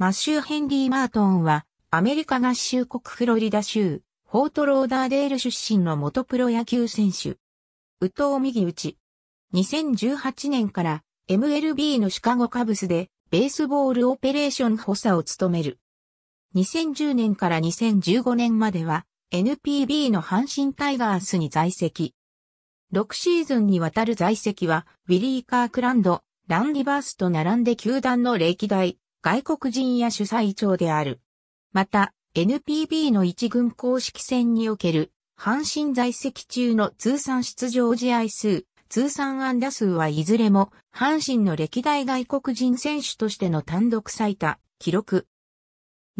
マッシュー・ヘンリー・マートンは、アメリカ合衆国フロリダ州、フォートローダーデール出身の元プロ野球選手。宇藤右打ち。2018年から MLB のシカゴカブスでベースボールオペレーション補佐を務める。2010年から2015年までは NPB の阪神タイガースに在籍。6シーズンにわたる在籍はウィリー・カークランド、ランディバースと並んで球団の歴代外国人や主催長である。また、NPB の一軍公式戦における、阪神在籍中の通算出場試合数、通算安打数はいずれも、阪神の歴代外国人選手としての単独最多、記録。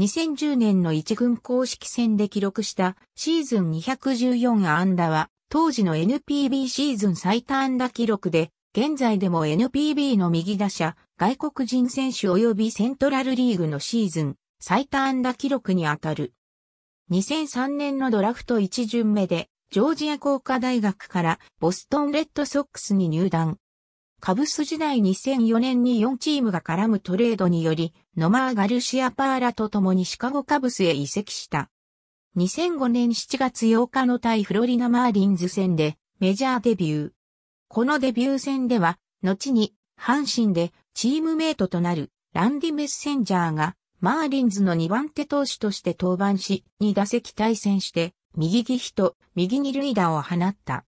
2010年の一軍公式戦で記録したシーズン214安打は、当時の NPB シーズン最多安打記録で、現在でも NPB の右打者、外国人選手及びセントラルリーグのシーズン最多安打記録に当たる。2003年のドラフト1巡目でジョージア工科大学からボストンレッドソックスに入団。カブス時代2004年に4チームが絡むトレードにより、ノマー・ガルシア・パーラと共にシカゴカブスへ移籍した。2005年7月8日の対フロリナ・マーリンズ戦でメジャーデビュー。このデビュー戦では、後に阪神でチームメイトとなるランディ・メッセンジャーがマーリンズの2番手投手として登板し、2打席対戦して、右利きと右二塁打を放った。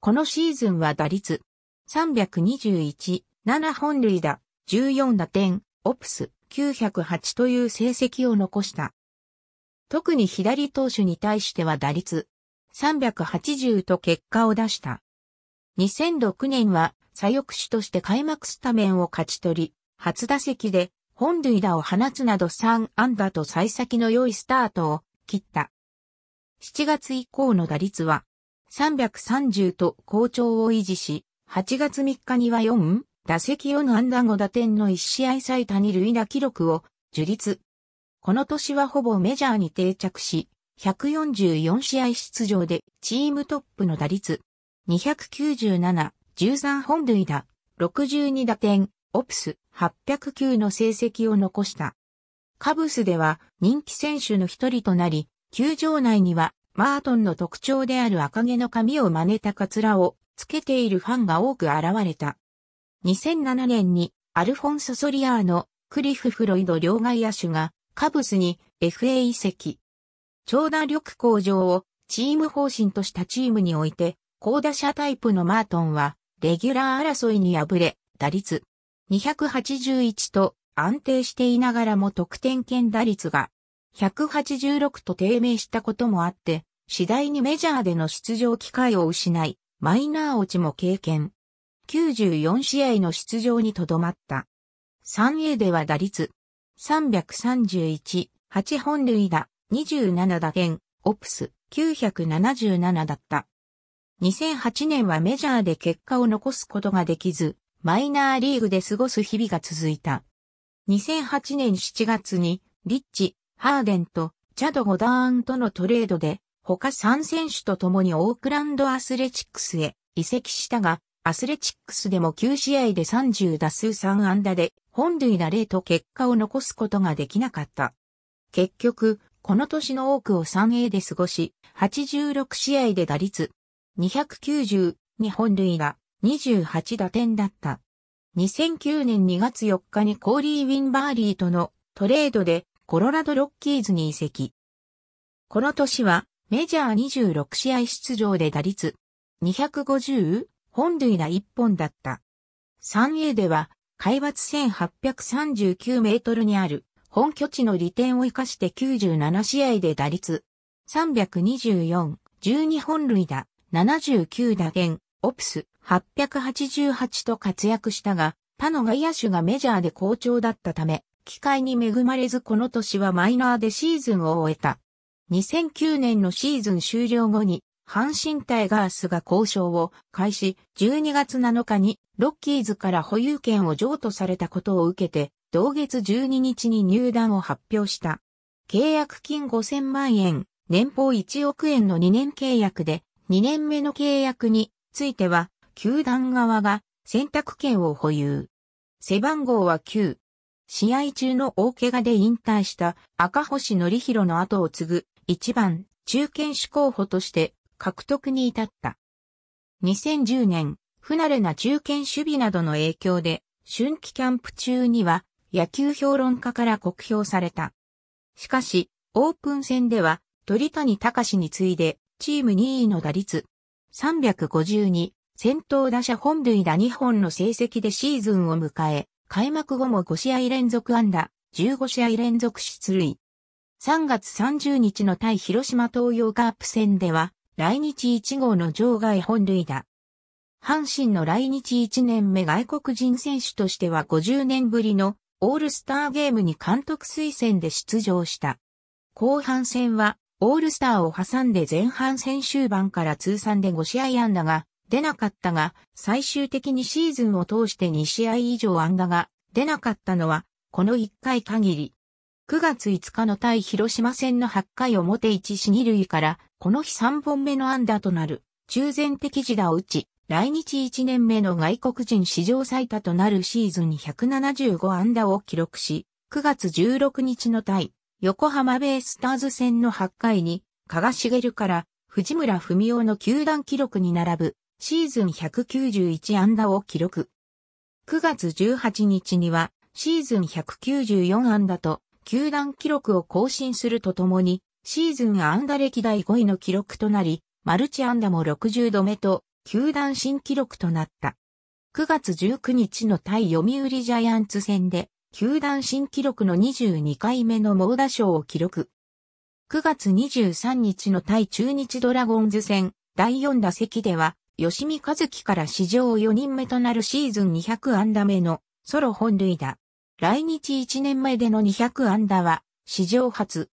このシーズンは打率321、7本塁打、14打点、オプス908という成績を残した。特に左投手に対しては打率380と結果を出した。2006年は左翼手として開幕スタメンを勝ち取り、初打席で本塁打を放つなど3安打と幸先の良いスタートを切った。7月以降の打率は330と好調を維持し、8月3日には4打席4安打5打点の1試合最多に塁打記録を樹立。この年はほぼメジャーに定着し、144試合出場でチームトップの打率297 13本塁打、62打点、オプス809の成績を残した。カブスでは人気選手の一人となり、球場内にはマートンの特徴である赤毛の髪を真似たカツラをつけているファンが多く現れた。2007年にアルフォンソ・ソリアーのクリフ・フロイド両外野手がカブスに FA 移籍。長打力向上をチーム方針としたチームにおいて、高打者タイプのマートンはレギュラー争いに敗れ、打率281と安定していながらも得点圏打率が186と低迷したこともあって、次第にメジャーでの出場機会を失い、マイナー落ちも経験。94試合の出場にとどまった。3A では打率331、8本塁打、27打点、オプス977だった。2008年はメジャーで結果を残すことができず、マイナーリーグで過ごす日々が続いた。2008年7月に、リッチ、ハーデンと、チャド・ゴダーンとのトレードで、他3選手と共にオークランドアスレチックスへ移籍したが、アスレチックスでも9試合で30打数3安打で、本塁打0と結果を残すことができなかった。結局、この年の多くを 3A で過ごし、86試合で打率290に本塁打、28打点だった。2009年2月4日にコーリー・ウィンバーリーとのトレードでコロラドロッキーズに移籍。この年はメジャー26試合出場で打率250本塁打1本だった。3A では海抜1839メートルにある本拠地の利点を生かして97試合で打率324、12本塁打、79打点、オプス888と活躍したが、他の外野手がメジャーで好調だったため、機会に恵まれずこの年はマイナーでシーズンを終えた。2009年のシーズン終了後に、阪神タイガースが交渉を開始、12月7日にロッキーズから保有権を譲渡されたことを受けて、同月12日に入団を発表した。契約金5000万円、年俸1億円の2年契約で、2年目の契約については、球団側が選択権を保有。背番号は9。試合中の大怪我で引退した赤星則弘の後を継ぐ1番中堅守候補として獲得に至った。2010年、不慣れな中堅守備などの影響で、春季キャンプ中には野球評論家から酷評された。しかし、オープン戦では鳥谷隆に次いでチーム2位の打率352、先頭打者本塁打2本の成績でシーズンを迎え、開幕後も5試合連続安打、15試合連続出塁。3月30日の対広島東洋カープ戦では、来日1号の場外本塁打。阪神の来日1年目外国人選手としては50年ぶりのオールスターゲームに監督推薦で出場した。後半戦はオールスターを挟んで前半先週版から通算で5試合安打が出なかったが、最終的にシーズンを通して2試合以上安打が出なかったのは、この1回限り。9月5日の対広島戦の8回表1死2塁から、この日3本目の安打となる、中前的自打を打ち、来日1年目の外国人史上最多となるシーズン175安打を記録し、9月16日の対横浜ベイスターズ戦の8回に、加賀茂から藤村文夫の球団記録に並ぶシーズン191安打を記録。9月18日にはシーズン194安打と球団記録を更新するとともにシーズン安打歴代5位の記録となり、マルチ安打も60度目と球団新記録となった。9月19日の対読売ジャイアンツ戦で球団新記録の22回目の猛打賞を記録。9月23日の対中日ドラゴンズ戦第4打席では、吉見和樹から史上4人目となるシーズン200安打目のソロ本塁打。来日1年前での200安打は史上初。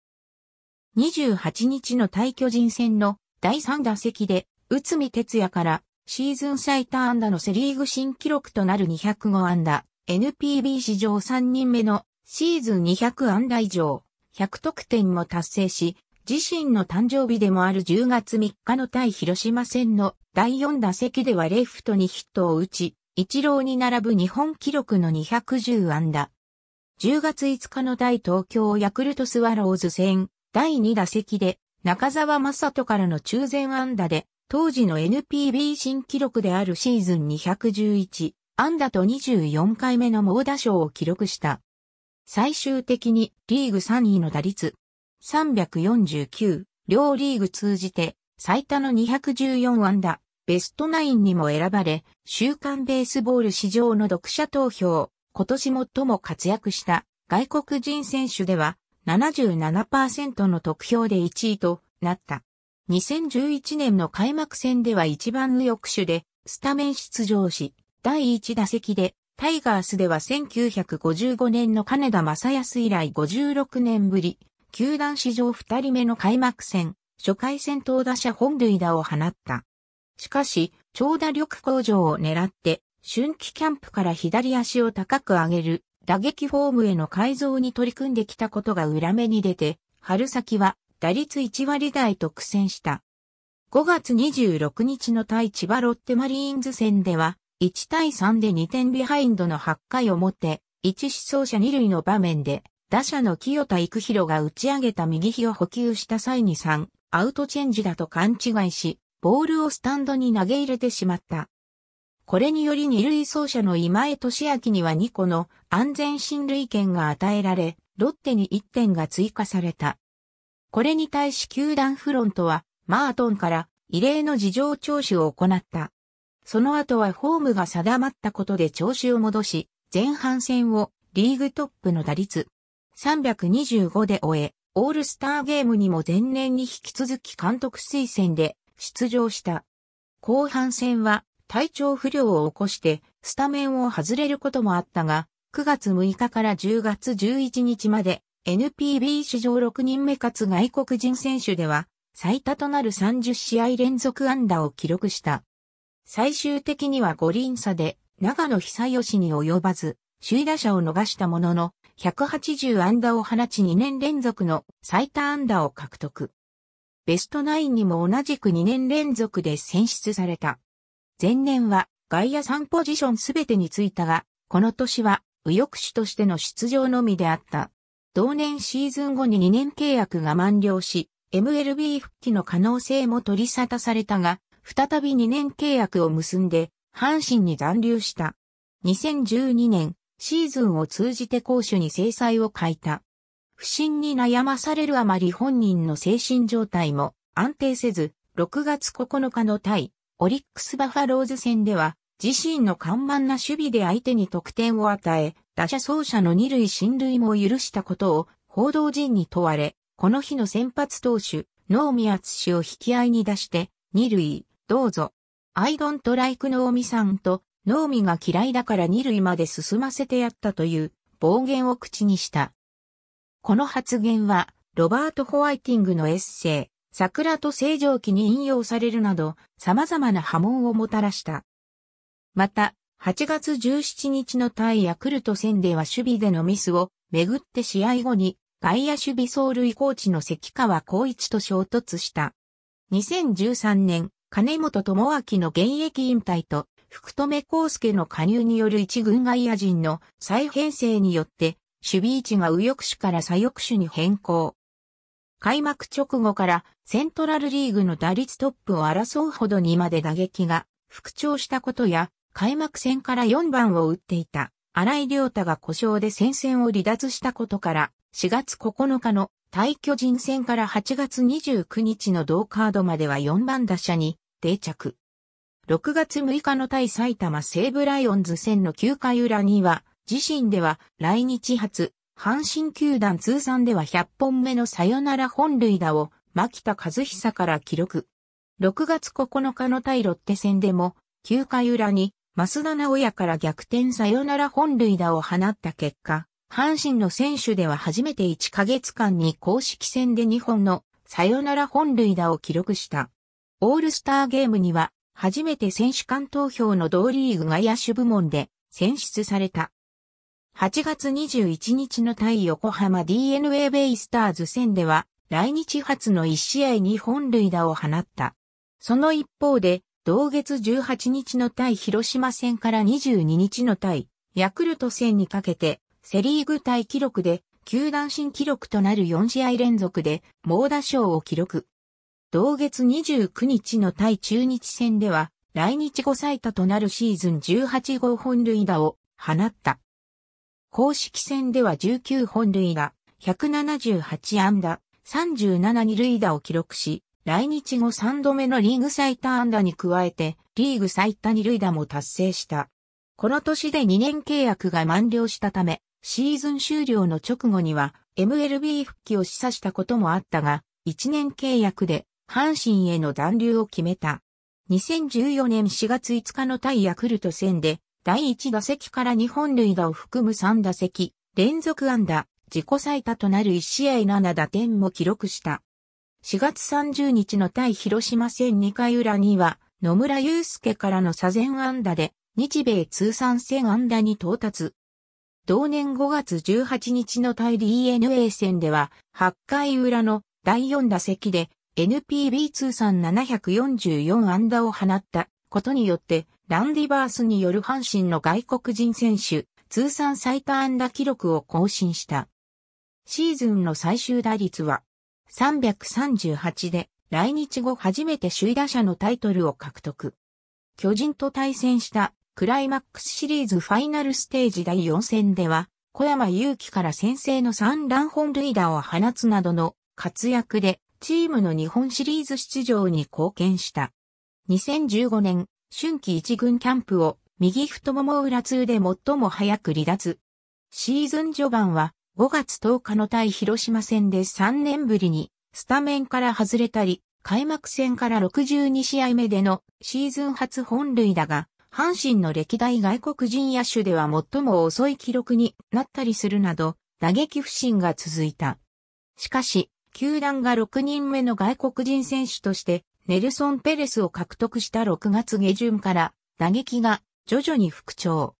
28日の対巨人戦の第3打席で、内海哲也からシーズン最多安打のセリーグ新記録となる205安打。NPB 史上3人目のシーズン200安打以上、100得点も達成し、自身の誕生日でもある10月3日の対広島戦の第4打席ではレフトにヒットを打ち、一郎に並ぶ日本記録の210安打。10月5日の対東京ヤクルトスワローズ戦第2打席で中澤正人からの中前安打で当時の NPB 新記録であるシーズン211安打と24回目の猛打賞を記録した。最終的にリーグ3位の打率349、両リーグ通じて最多の214安打、ベストナインにも選ばれ、週刊ベースボール史上の読者投票、今年最も活躍した外国人選手では77%の得票で1位となった。2011年の開幕戦では一番右翼手でスタメン出場し、第1打席で、タイガースでは1955年の金田正康以来56年ぶり、球団史上2人目の開幕戦、初回戦投打者本塁打を放った。しかし、長打力向上を狙って、春季キャンプから左足を高く上げる、打撃フォームへの改造に取り組んできたことが裏目に出て、春先は打率1割台と苦戦した。5月26日の対千葉ロッテマリーンズ戦では、1対3で2点ビハインドの8回表、1失走者2塁の場面で、打者の清田育弘が打ち上げた右肘を補給した際に3、アウトチェンジだと勘違いし、ボールをスタンドに投げ入れてしまった。これにより二塁走者の今江俊明には2個の安全進塁権が与えられ、ロッテに1点が追加された。これに対し球団フロントは、マートンから異例の事情聴取を行った。その後はフォームが定まったことで調子を戻し、前半戦をリーグトップの打率325で終え、オールスターゲームにも前年に引き続き監督推薦で出場した。後半戦は体調不良を起こしてスタメンを外れることもあったが、9月6日から10月11日まで NPB 史上6人目かつ外国人選手では最多となる30試合連続安打を記録した。最終的には五輪差で長野久義に及ばず、首位打者を逃したものの、180安打を放ち2年連続の最多安打を獲得。ベストナインにも同じく2年連続で選出された。前年は外野3ポジションすべてについたが、この年は右翼手としての出場のみであった。同年シーズン後に2年契約が満了し、MLB 復帰の可能性も取り沙汰されたが、再び2年契約を結んで、阪神に残留した。2012年、シーズンを通じて攻守に制裁を欠いた。不審に悩まされるあまり本人の精神状態も安定せず、6月9日の対、オリックスバファローズ戦では、自身の看板な守備で相手に得点を与え、打者走者の二塁進塁も許したことを報道陣に問われ、この日の先発投手、能宮敦を引き合いに出して、二塁、どうぞ。アイドントライクの能見さんと、能見が嫌いだから二塁まで進ませてやったという暴言を口にした。この発言は、ロバート・ホワイティングのエッセイ、桜と正常期に引用されるなど、様々な波紋をもたらした。また、8月17日の対ヤクルト戦では守備でのミスを、めぐって試合後に、外野守備走塁コーチの関川光一と衝突した。2013年、金本智明の現役引退と、福留孝介の加入による一軍外野陣の再編成によって、守備位置が右翼手から左翼手に変更。開幕直後からセントラルリーグの打率トップを争うほどにまで打撃が復調したことや、開幕戦から4番を打っていた荒井良太が故障で戦線を離脱したことから、4月9日の対巨人戦から8月29日の同カードまでは4番打者に定着。6月6日の対埼玉西武ライオンズ戦の9回裏には、自身では来日初、阪神球団通算では100本目のサヨナラ本塁打を、牧田和久から記録。6月9日の対ロッテ戦でも、9回裏に、増田直也から逆転サヨナラ本塁打を放った結果、阪神の選手では初めて1ヶ月間に公式戦で2本のサヨナラ本塁打を記録した。オールスターゲームには、初めて選手間投票の同リーグ外野手部門で選出された。8月21日の対横浜 DNA ベイスターズ戦では、来日初の1試合に本塁打を放った。その一方で、同月18日の対広島戦から22日の対ヤクルト戦にかけて、セリーグ対記録で、球団新記録となる4試合連続で猛打賞を記録。同月29日の対中日戦では、来日後最多となるシーズン18号本塁打を放った。公式戦では19本塁打、178安打、37二塁打を記録し、来日後3度目のリーグ最多安打に加えて、リーグ最多二塁打も達成した。この年で2年契約が満了したため、シーズン終了の直後には MLB 復帰を示唆したこともあったが、1年契約で阪神への残流を決めた。2014年4月5日の対ヤクルト戦で、第1打席から2本塁打を含む3打席、連続安打、自己最多となる1試合7打点も記録した。4月30日の対広島戦2回裏には、野村祐介からの左前安打で、日米通算戦安打に到達。同年5月18日の対 DNA 戦では、8回裏の第4打席で NPB 通算744安打を放ったことによって、ランディバースによる阪神の外国人選手、通算最多安打記録を更新した。シーズンの最終打率は338で来日後初めて首位打者のタイトルを獲得。巨人と対戦したクライマックスシリーズファイナルステージ第4戦では小山祐希から先制の3ラン本塁打を放つなどの活躍でチームの日本シリーズ出場に貢献した。2015年、春季一軍キャンプを右太もも裏通で最も早く離脱。シーズン序盤は5月10日の対広島戦で3年ぶりにスタメンから外れたり、開幕戦から62試合目でのシーズン初本塁だが、阪神の歴代外国人野手では最も遅い記録になったりするなど、打撃不振が続いた。しかし、球団が6人目の外国人選手として、ネルソン・ペレスを獲得した6月下旬から、打撃が徐々に復調。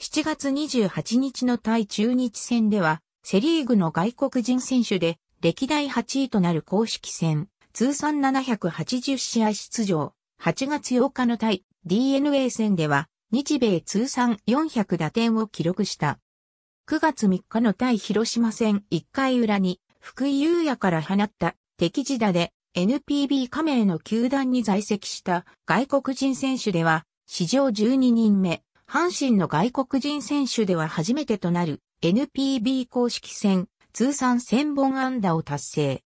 7月28日の対中日戦では、セリーグの外国人選手で、歴代8位となる公式戦、通算780試合出場。8月8日の対 DNA 戦では、日米通算400打点を記録した。9月3日の対広島戦1回裏に福井優也から放った敵地打で NPB 加盟の球団に在籍した外国人選手では史上12人目、阪神の外国人選手では初めてとなる NPB 公式戦通算1000本安打を達成。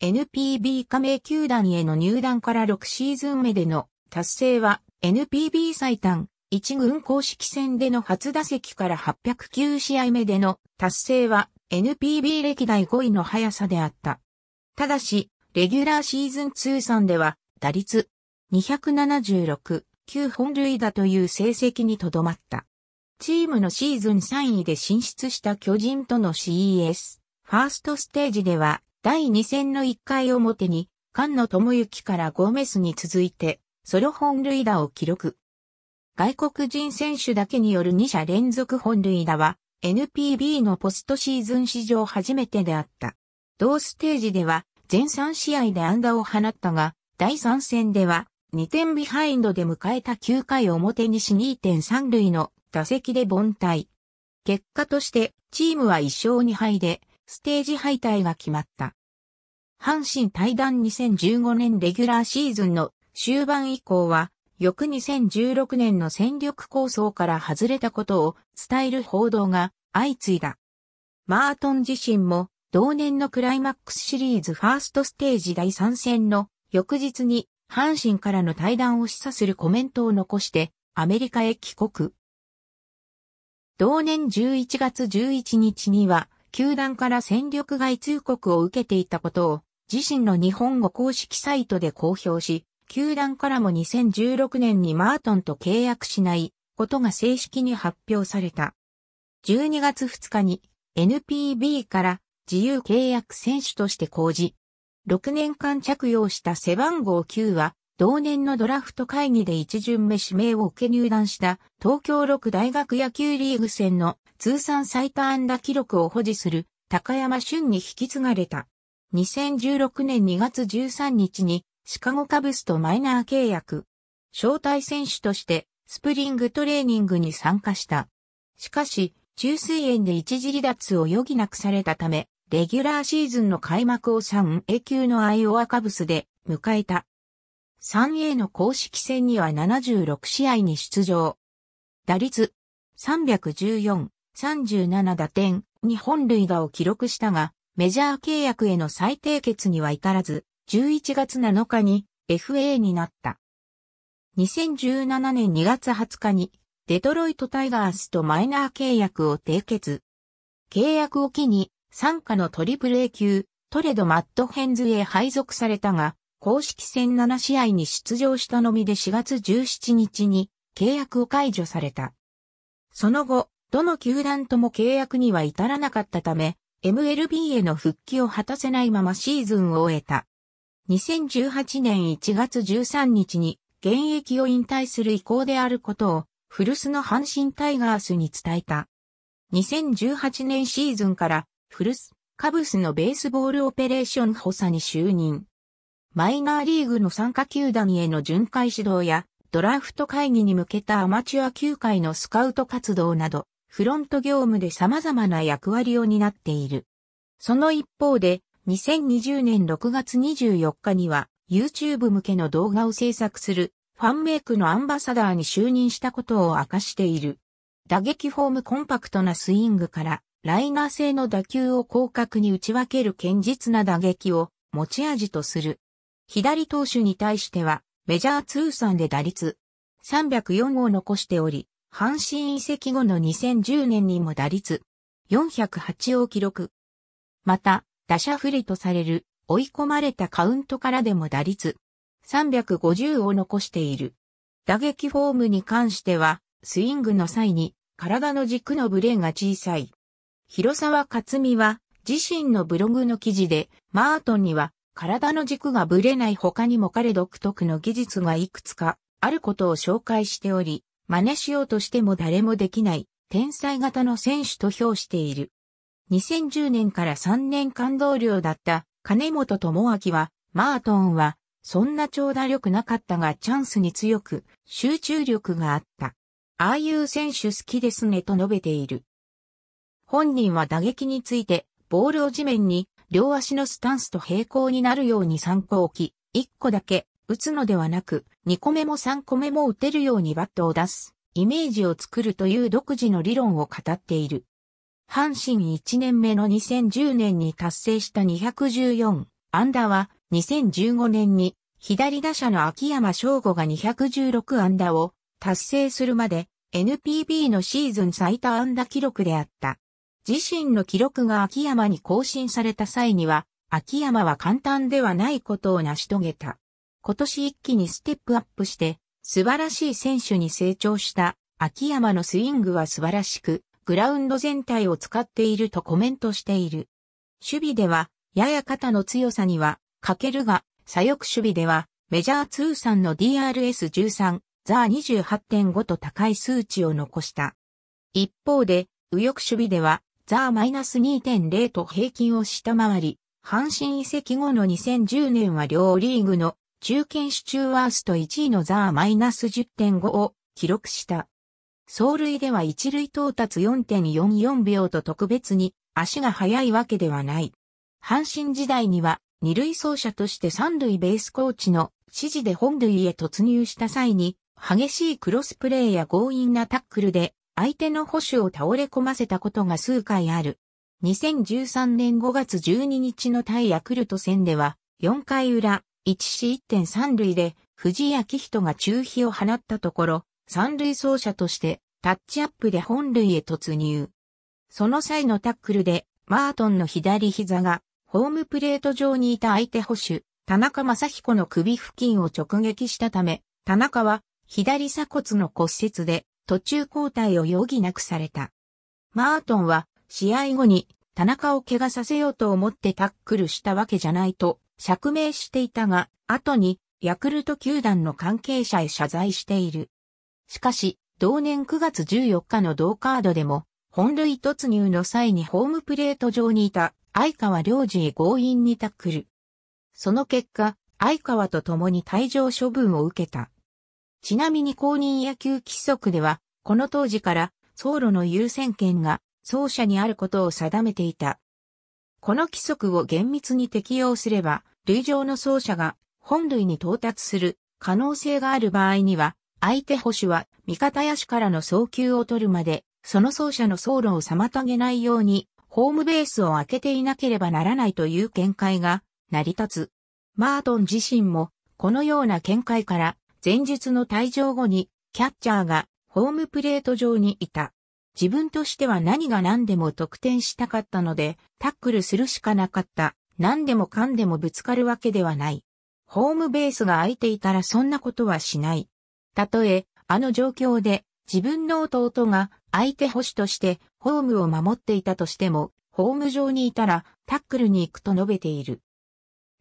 NPB 加盟球団への入団から6シーズン目での達成は NPB 最短1軍公式戦での初打席から809試合目での達成は NPB 歴代5位の速さであった。ただし、レギュラーシーズン通算では、打率276、9本塁打という成績にとどまった。チームのシーズン3位で進出した巨人との CES、ファーストステージでは、第2戦の1回表に、菅野智之からゴメスに続いて、ソロ本塁打を記録。外国人選手だけによる2者連続本塁打は、NPB のポストシーズン史上初めてであった。同ステージでは全3試合で安打を放ったが、第3戦では2点ビハインドで迎えた9回表にし2.3塁の打席で凡退。結果としてチームは1勝2敗でステージ敗退が決まった。阪神対談2015年レギュラーシーズンの終盤以降は翌2016年の戦力構想から外れたことを伝える報道が相次いだ。マートン自身も同年のクライマックスシリーズファーストステージ第3戦の翌日に阪神からの対談を示唆するコメントを残してアメリカへ帰国。同年11月11日には球団から戦力外通告を受けていたことを自身の日本語公式サイトで公表し、球団からも2016年にマートンと契約しないことが正式に発表された。12月2日に NPB から自由契約選手として公示。6年間着用した背番号9は同年のドラフト会議で一巡目指名を受け入団した東京6大学野球リーグ戦の通算最多安打記録を保持する高山俊に引き継がれた。2016年2月13日にシカゴカブスとマイナー契約。招待選手としてスプリングトレーニングに参加した。しかし、中水炎で一時離脱を余儀なくされたため、レギュラーシーズンの開幕を 3A 級のアイオワカブスで迎えた。3A の公式戦には76試合に出場。打率314、37打点、2本塁打を記録したが、メジャー契約への再締結には至らず、11月7日に FA になった。2017年2月20日にデトロイトタイガースとマイナー契約を締結。契約を機に参加のトリプル A 級トレドマットヘンズへ配属されたが、公式戦7試合に出場したのみで4月17日に契約を解除された。その後、どの球団とも契約には至らなかったため、MLB への復帰を果たせないままシーズンを終えた。2018年1月13日に現役を引退する意向であることを古巣の阪神タイガースに伝えた。2018年シーズンから古巣カブスのベースボールオペレーション補佐に就任。マイナーリーグの参加球団への巡回指導やドラフト会議に向けたアマチュア球界のスカウト活動などフロント業務で様々な役割を担っている。その一方で2020年6月24日には YouTube 向けの動画を制作するファンメイクのアンバサダーに就任したことを明かしている。打撃フォームコンパクトなスイングからライナー性の打球を広角に打ち分ける堅実な打撃を持ち味とする。左投手に対してはメジャー通算で打率304を残しており、阪神移籍後の2010年にも打率408を記録。また、打者不利とされる、追い込まれたカウントからでも打率350を残している。打撃フォームに関しては、スイングの際に体の軸のブレが小さい。広沢克美は自身のブログの記事で、マートンには体の軸がブレない他にも彼独特の技術がいくつかあることを紹介しており、真似しようとしても誰もできない天才型の選手と評している。2010年から3年間同僚だった金本智明は、マートンは、そんな長打力なかったがチャンスに強く、集中力があった。ああいう選手好きですねと述べている。本人は打撃について、ボールを地面に、両足のスタンスと平行になるように3個置き、1個だけ、打つのではなく、2個目も3個目も打てるようにバットを出す、イメージを作るという独自の理論を語っている。阪神1年目の2010年に達成した214安打は2015年に左打者の秋山翔吾が216安打を達成するまで NPB のシーズン最多安打記録であった。自身の記録が秋山に更新された際には、秋山は簡単ではないことを成し遂げた。今年一気にステップアップして、素晴らしい選手に成長した秋山のスイングは素晴らしく、グラウンド全体を使っているとコメントしている。守備では、やや肩の強さには、欠けるが、左翼守備では、メジャー通算の DRS13、ザー28.5と高い数値を残した。一方で、右翼守備では、ザーマイナス2.0と平均を下回り、阪神移籍後の2010年は両リーグの中堅手中ワースト1位のザーマイナス10.5を記録した。走塁では一塁到達4.44秒と特別に足が速いわけではない。阪神時代には二塁走者として三塁ベースコーチの指示で本塁へ突入した際に激しいクロスプレーや強引なタックルで相手の保守を倒れ込ませたことが数回ある。2013年5月12日の対ヤクルト戦では4回裏1死1.3塁で藤井明人が中飛を放ったところ三塁走者としてタッチアップで本塁へ突入。その際のタックルでマートンの左膝がホームプレート上にいた相手捕手、田中正彦の首付近を直撃したため、田中は左鎖骨の骨折で途中交代を余儀なくされた。マートンは試合後に田中を怪我させようと思ってタックルしたわけじゃないと釈明していたが、後にヤクルト球団の関係者へ謝罪している。しかし、同年9月14日の同カードでも、本塁突入の際にホームプレート上にいた相川良治へ強引にタックル。その結果、相川と共に退場処分を受けた。ちなみに公認野球規則では、この当時から走路の優先権が走者にあることを定めていた。この規則を厳密に適用すれば、塁上の走者が本塁に到達する可能性がある場合には、相手捕手は味方野手からの送球を取るまで、その走者の走路を妨げないように、ホームベースを開けていなければならないという見解が成り立つ。マートン自身も、このような見解から、前日の退場後に、キャッチャーがホームプレート上にいた。自分としては何が何でも得点したかったので、タックルするしかなかった。何でもかんでもぶつかるわけではない。ホームベースが空いていたらそんなことはしない。たとえ、あの状況で、自分の弟が相手保守としてホームを守っていたとしても、ホーム上にいたらタックルに行くと述べている。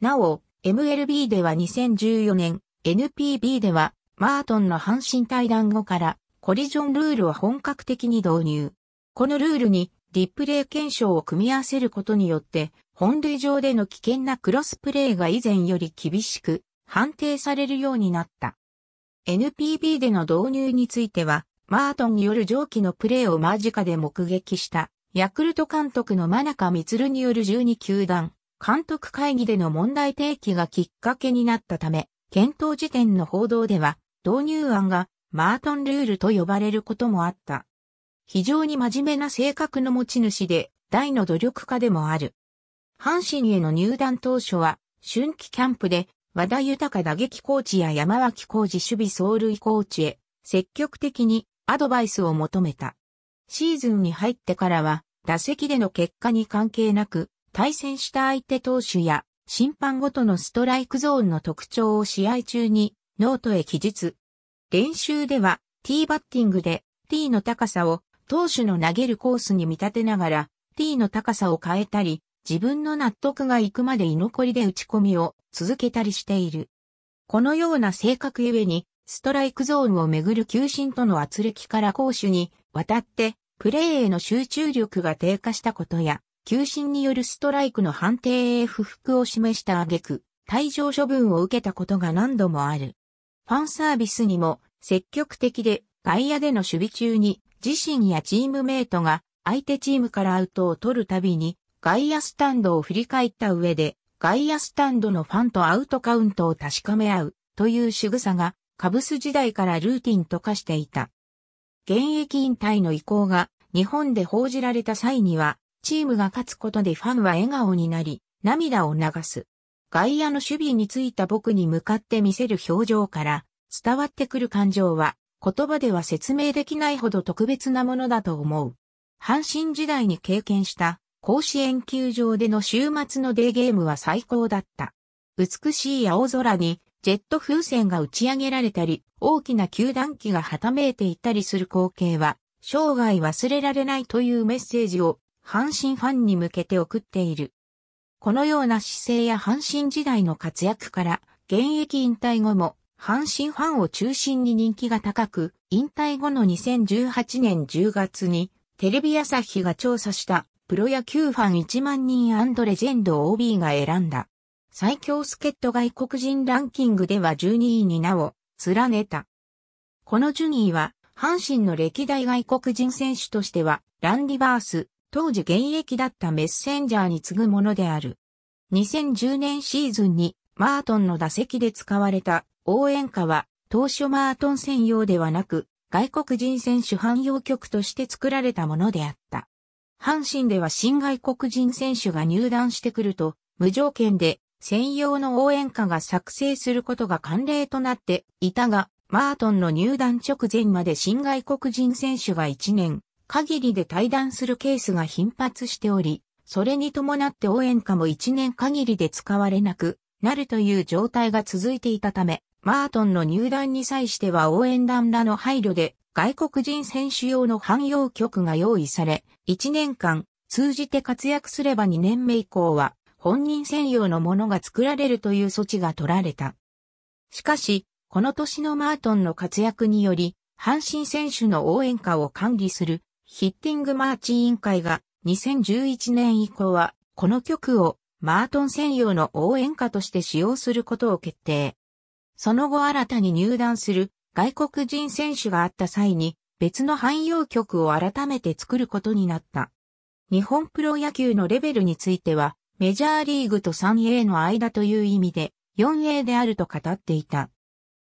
なお、MLB では2014年、NPB では、マートンの阪神対談後から、コリジョンルールを本格的に導入。このルールに、リプレイ検証を組み合わせることによって、本塁上での危険なクロスプレーが以前より厳しく、判定されるようになった。NPB での導入については、マートンによる上記のプレーを間近で目撃した、ヤクルト監督の真中光による12球団、監督会議での問題提起がきっかけになったため、検討時点の報道では、導入案がマートンルールと呼ばれることもあった。非常に真面目な性格の持ち主で、大の努力家でもある。阪神への入団当初は、春季キャンプで和田豊打撃コーチや山脇浩二守備走塁コーチへ積極的にアドバイスを求めた。シーズンに入ってからは打席での結果に関係なく対戦した相手投手や審判ごとのストライクゾーンの特徴を試合中にノートへ記述。練習ではティーバッティングで T の高さを投手の投げるコースに見立てながら T の高さを変えたり自分の納得がいくまで居残りで打ち込みを続けたりしている。このような性格ゆえに、ストライクゾーンをめぐる球審との圧力から攻守に渡って、プレーへの集中力が低下したことや、球審によるストライクの判定へ不服を示した挙句、退場処分を受けたことが何度もある。ファンサービスにも積極的で外野での守備中に自身やチームメイトが相手チームからアウトを取るたびに外野スタンドを振り返った上で外野スタンドのファンとアウトカウントを確かめ合うという仕草がカブス時代からルーティンと化していた。現役引退の意向が日本で報じられた際には、チームが勝つことでファンは笑顔になり、涙を流す。外野の守備についた僕に向かって見せる表情から伝わってくる感情は言葉では説明できないほど特別なものだと思う。阪神時代に経験した甲子園球場での週末のデーゲームは最高だった。美しい青空にジェット風船が打ち上げられたり、大きな球団機がはためいていたりする光景は、生涯忘れられないというメッセージを阪神ファンに向けて送っている。このような姿勢や阪神時代の活躍から、現役引退後も阪神ファンを中心に人気が高く、引退後の2018年10月にテレビ朝日が調査したプロ野球ファン1万人レジェンド OB が選んだ。最強助っ人外国人ランキングでは12位に名を連ねた。この順位は、阪神の歴代外国人選手としては、ランディバース、当時現役だったメッセンジャーに次ぐものである。2010年シーズンにマートンの打席で使われた応援歌は当初マートン専用ではなく外国人選手汎用曲として作られたものであった。阪神では新外国人選手が入団してくると、無条件で専用の応援歌が作成することが慣例となっていたが、マートンの入団直前まで新外国人選手が1年限りで退団するケースが頻発しており、それに伴って応援歌も1年限りで使われなくなるという状態が続いていたため、マートンの入団に際しては応援団らの配慮で外国人選手用の汎用曲が用意され、1年間通じて活躍すれば2年目以降は本人専用のものが作られるという措置が取られた。しかし、この年のマートンの活躍により、阪神選手の応援歌を管理するヒッティングマーチ委員会が2011年以降はこの曲をマートン専用の応援歌として使用することを決定。その後新たに入団する外国人選手があった際に別の汎用曲を改めて作ることになった。日本プロ野球のレベルについては、メジャーリーグと 3A の間という意味で、4A であると語っていた。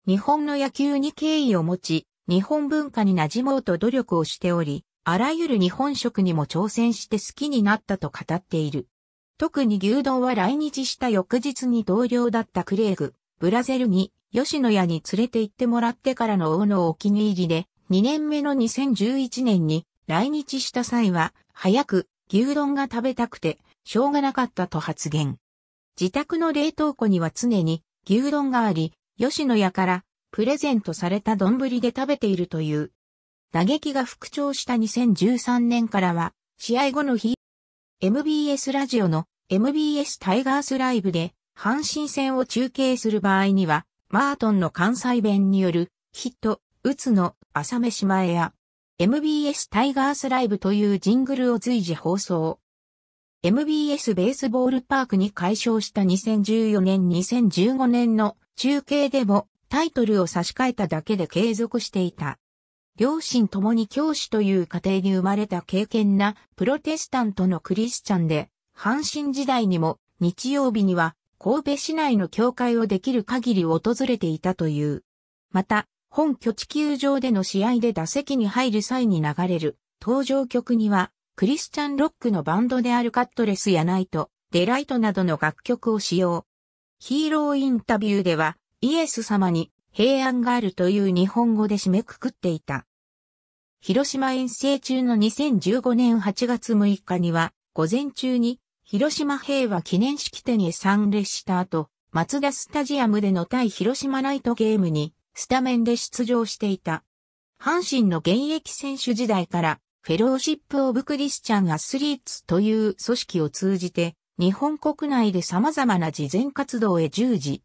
日本の野球に敬意を持ち、日本文化に馴染もうと努力をしており、あらゆる日本食にも挑戦して好きになったと語っている。特に牛丼は来日した翌日に同僚だったクレイグ、ブラゼルに吉野家に連れて行ってもらってからの王のお気に入りで、2年目の2011年に来日した際は、早く牛丼が食べたくて、しょうがなかったと発言。自宅の冷凍庫には常に牛丼があり、吉野家からプレゼントされた丼で食べているという。打撃が復調した2013年からは、試合後の日、MBS ラジオの MBS タイガースライブで、阪神戦を中継する場合には、マートンの関西弁によるヒット、打つの朝飯前や、MBS タイガースライブというジングルを随時放送。MBS ベースボールパークに解消した2014年2015年の中継でもタイトルを差し替えただけで継続していた。両親ともに教師という家庭に生まれた経験なプロテスタントのクリスチャンで、阪神時代にも日曜日には神戸市内の教会をできる限り訪れていたという。また、本拠地球上での試合で打席に入る際に流れる登場曲には、クリスチャン・ロックのバンドであるカットレスやナイト、デライトなどの楽曲を使用。ヒーローインタビューでは、イエス様に平安があるという日本語で締めくくっていた。広島遠征中の2015年8月6日には、午前中に広島平和記念式典へ参列した後、マツダスタジアムでの対広島ナイトゲームにスタメンで出場していた。阪神の現役選手時代からフェローシップ・オブ・クリスチャン・アスリーツという組織を通じて、日本国内で様々な慈善活動へ従事。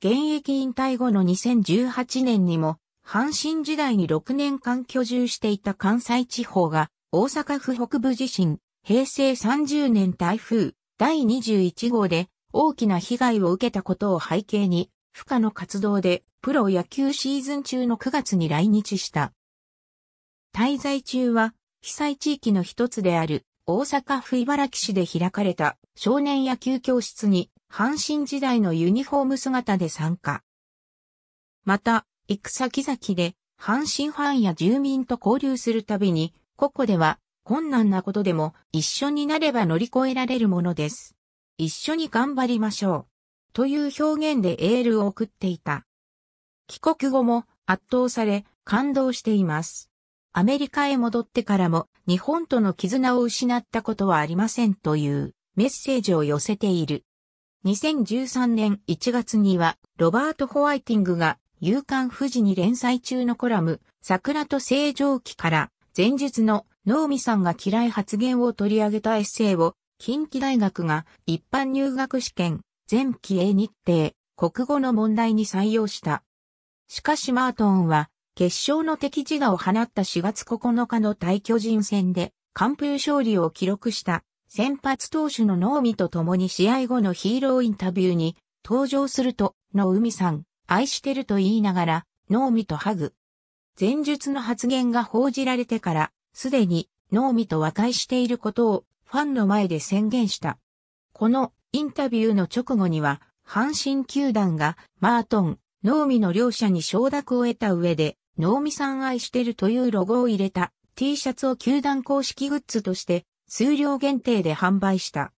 現役引退後の2018年にも、阪神時代に6年間居住していた関西地方が、大阪府北部地震、平成30年台風、第21号で、大きな被害を受けたことを背景に、不可の活動でプロ野球シーズン中の9月に来日した。滞在中は、被災地域の一つである大阪府茨木市で開かれた少年野球教室に阪神時代のユニフォーム姿で参加。また、行く先々で阪神ファンや住民と交流するたびに、ここでは困難なことでも一緒になれば乗り越えられるものです。一緒に頑張りましょう。という表現でエールを送っていた。帰国後も圧倒され、感動しています。アメリカへ戻ってからも日本との絆を失ったことはありませんというメッセージを寄せている。2013年1月にはロバート・ホワイティングが夕刊富士に連載中のコラム桜と正常期から前述の能美さんが嫌い発言を取り上げたエッセイを近畿大学が一般入学試験全期 A 日程国語の問題に採用した。しかしマートンは、決勝の敵自打を放った4月9日の対巨人戦で、完封勝利を記録した先発投手のーミと共に試合後のヒーローインタビューに登場すると、の海さん、愛してると言いながら、ーミとハグ。前述の発言が報じられてから、すでにーミと和解していることをファンの前で宣言した。このインタビューの直後には、阪神球団がマートン、脳みの両者に承諾を得た上で、脳みさん愛してるというロゴを入れた T シャツを球団公式グッズとして数量限定で販売した。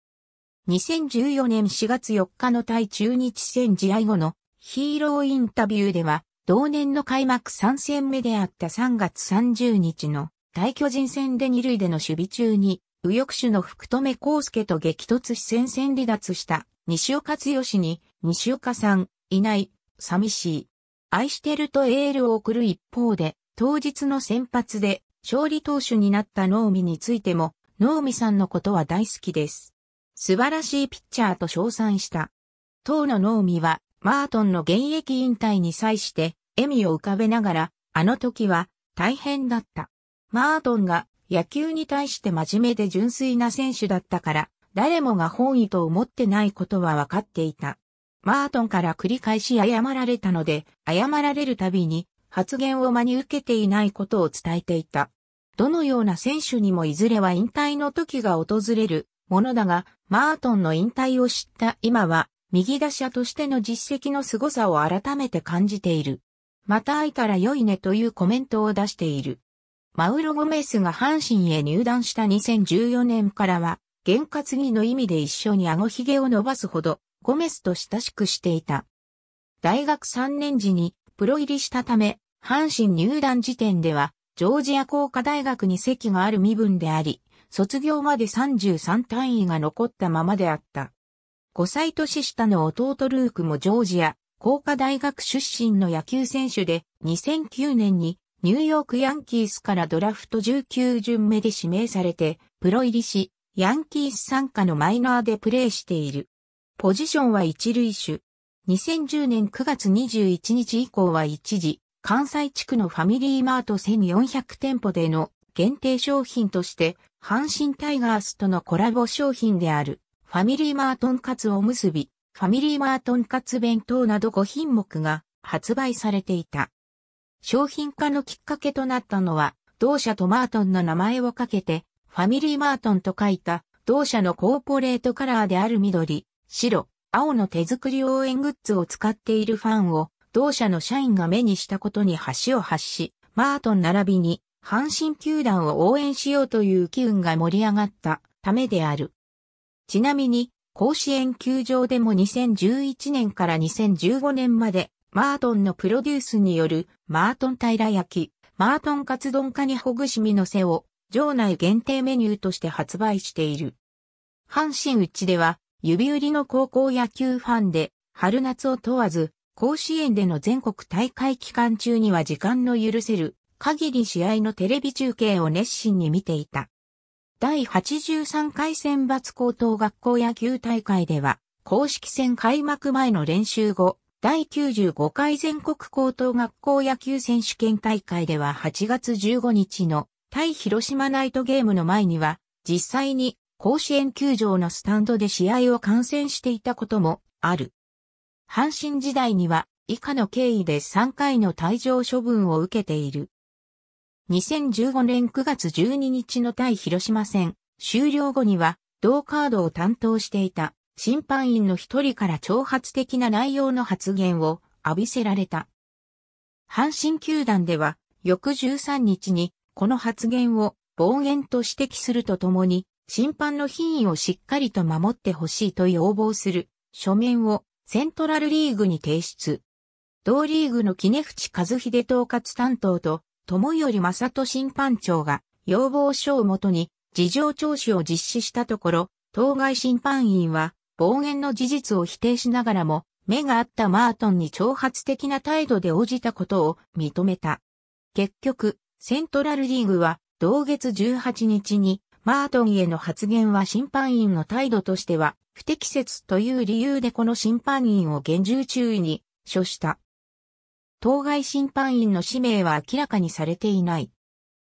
2014年4月4日の対中日戦試合後のヒーローインタビューでは、同年の開幕3戦目であった3月30日の大巨人戦で二塁での守備中に、右翼手の福留康介と激突し戦線離脱した西岡剛に、西岡さん、いない、寂しい。愛してるとエールを送る一方で、当日の先発で勝利投手になった能見についても、能見さんのことは大好きです。素晴らしいピッチャーと称賛した。当の能見は、マートンの現役引退に際して、笑みを浮かべながら、あの時は大変だった。マートンが野球に対して真面目で純粋な選手だったから、誰もが本意と思ってないことは分かっていた。マートンから繰り返し謝られたので、謝られるたびに発言を真に受けていないことを伝えていた。どのような選手にもいずれは引退の時が訪れるものだが、マートンの引退を知った今は、右打者としての実績の凄さを改めて感じている。また会いたら良いねというコメントを出している。マウロ・ゴメスが阪神へ入団した2014年からは、験担ぎの意味で一緒に顎ひげを伸ばすほど、ゴメスと親しくしていた。大学3年時にプロ入りしたため、阪神入団時点では、ジョージア工科大学に席がある身分であり、卒業まで33単位が残ったままであった。5歳年下の弟ルークもジョージア工科大学出身の野球選手で、2009年にニューヨークヤンキースからドラフト19巡目で指名されて、プロ入りし、ヤンキース参加のマイナーでプレーしている。ポジションは一塁手。2010年9月21日以降は一時、関西地区のファミリーマート1400店舗での限定商品として、阪神タイガースとのコラボ商品である、ファミリーマートンカツおむすび、ファミリーマートンカツ弁当など5品目が発売されていた。商品化のきっかけとなったのは、同社とマートンの名前をかけて、ファミリーマートンと書いた、同社のコーポレートカラーである緑、白、青の手作り応援グッズを使っているファンを、同社の社員が目にしたことに橋を発し、マートン並びに、阪神球団を応援しようという機運が盛り上がったためである。ちなみに、甲子園球場でも2011年から2015年まで、マートンのプロデュースによる、マートン平焼き、マートンカツ丼カニほぐしみの背を、場内限定メニューとして発売している。阪神うちでは、指売りの高校野球ファンで、春夏を問わず、甲子園での全国大会期間中には時間の許せる限り試合のテレビ中継を熱心に見ていた。第83回選抜高等学校野球大会では、公式戦開幕前の練習後、第95回全国高等学校野球選手権大会では8月15日の対広島ナイトゲームの前には、実際に甲子園球場のスタンドで試合を観戦していたこともある。阪神時代には以下の経緯で3回の退場処分を受けている。2015年9月12日の対広島戦終了後には同カードを担当していた審判員の一人から挑発的な内容の発言を浴びせられた。阪神球団では翌13日にこの発言を暴言と指摘するとともに審判の品位をしっかりと守ってほしいと要望する書面をセントラルリーグに提出。同リーグの木根淵和秀統括担当と、友り正人審判長が要望書をもとに事情聴取を実施したところ、当該審判員は暴言の事実を否定しながらも、目があったマートンに挑発的な態度で応じたことを認めた。結局、セントラルリーグは同月18日にマートンへの発言は審判員の態度としては不適切という理由でこの審判員を厳重注意に処した。当該審判員の氏名は明らかにされていない。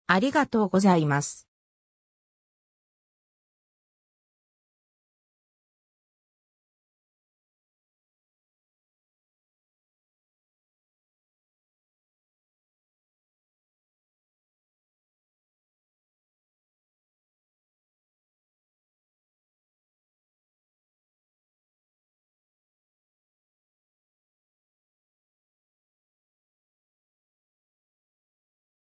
ありがとうございます。